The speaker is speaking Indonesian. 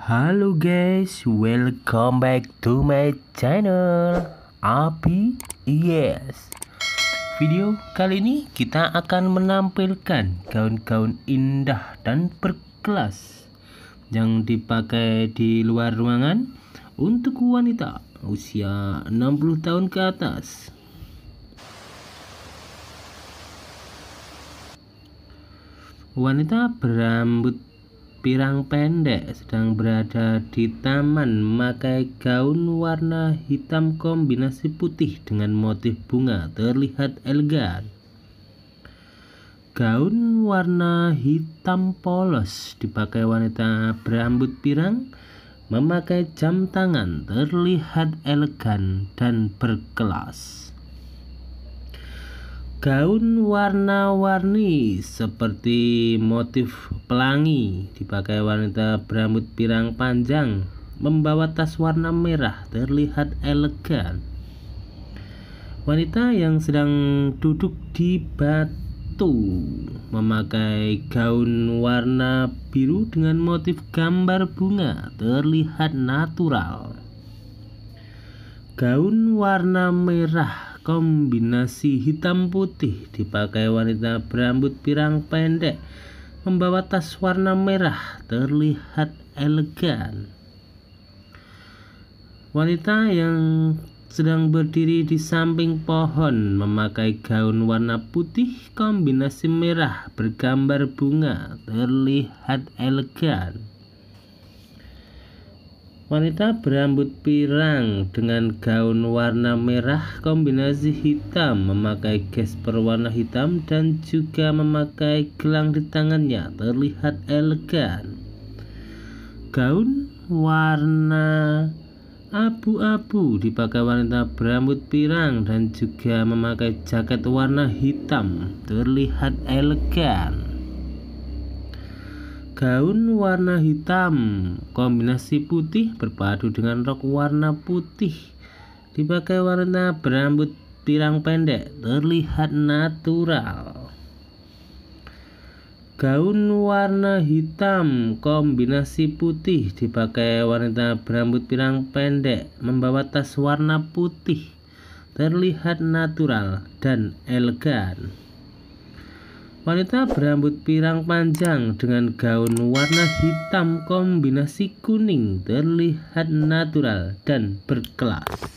Halo guys, welcome back to my channel Api Yes Video kali ini kita akan menampilkan gaun-gaun indah dan berkelas Yang dipakai di luar ruangan untuk wanita usia 60 tahun ke atas Wanita berambut Pirang pendek sedang berada di taman memakai gaun warna hitam kombinasi putih dengan motif bunga terlihat elegan. Gaun warna hitam polos dipakai wanita berambut pirang memakai jam tangan terlihat elegan dan berkelas. Gaun warna-warni seperti motif pelangi dipakai wanita berambut pirang panjang membawa tas warna merah terlihat elegan. Wanita yang sedang duduk di batu memakai gaun warna biru dengan motif gambar bunga terlihat natural. Gaun warna merah kombinasi hitam putih dipakai wanita berambut pirang pendek membawa tas warna merah terlihat elegan. Wanita yang sedang berdiri di samping pohon memakai gaun warna putih kombinasi merah bergambar bunga terlihat elegan. Wanita berambut pirang dengan gaun warna merah kombinasi hitam memakai gas berwarna hitam dan juga memakai gelang di tangannya terlihat elegan. Gaun warna abu-abu dipakai wanita berambut pirang dan juga memakai jaket warna hitam terlihat elegan. Gaun warna hitam Kombinasi putih berpadu dengan rok warna putih Dipakai warna berambut pirang pendek Terlihat natural Gaun warna hitam kombinasi putih dipakai warna berambut pirang pendek membawa tas warna putih terlihat natural dan elegan. Wanita berambut pirang panjang dengan gaun warna hitam kombinasi kuning terlihat natural dan berkelas.